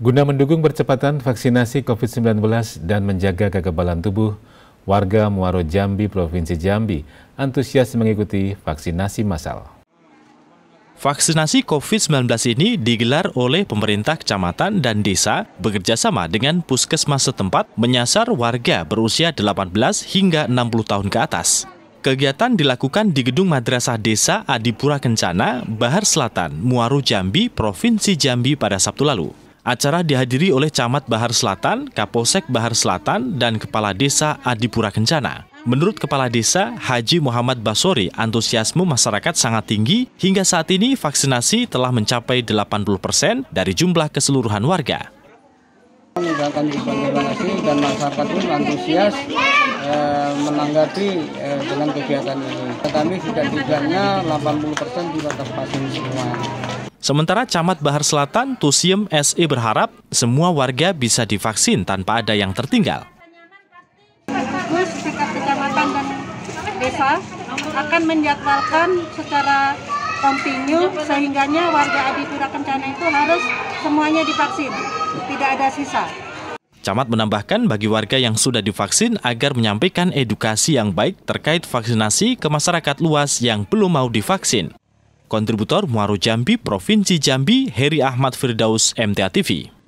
Guna mendukung percepatan vaksinasi COVID-19 dan menjaga kekebalan tubuh, warga Muaro Jambi, Provinsi Jambi, antusias mengikuti vaksinasi massal. Vaksinasi COVID-19 ini digelar oleh pemerintah kecamatan dan desa bekerjasama dengan puskesmas setempat menyasar warga berusia 18 hingga 60 tahun ke atas. Kegiatan dilakukan di Gedung Madrasah Desa Adipura Kencana, Bahar Selatan, Muaru Jambi, Provinsi Jambi pada Sabtu lalu. Acara dihadiri oleh Camat Bahar Selatan, Kapolsek Bahar Selatan, dan Kepala Desa Adipura Kencana. Menurut Kepala Desa Haji Muhammad Basori, antusiasme masyarakat sangat tinggi. Hingga saat ini vaksinasi telah mencapai 80 persen dari jumlah keseluruhan warga. Menggunakan dan masyarakat pun antusias Eh, menanggapi eh, dengan kegiatan ini. Kami sudah tidaknya 80% di batas pasien semua. Sementara Camat Bahar Selatan, Tusiem SE berharap semua warga bisa divaksin tanpa ada yang tertinggal. Gugus Kecamatan dan Desa akan menjadwalkan secara kontinu sehingganya warga Pura Kencana itu harus semuanya divaksin, tidak ada sisa. Camat menambahkan bagi warga yang sudah divaksin agar menyampaikan edukasi yang baik terkait vaksinasi ke masyarakat luas yang belum mau divaksin. Kontributor Muaro Jambi, Provinsi Jambi, Heri Ahmad Firdaus, MTA TV.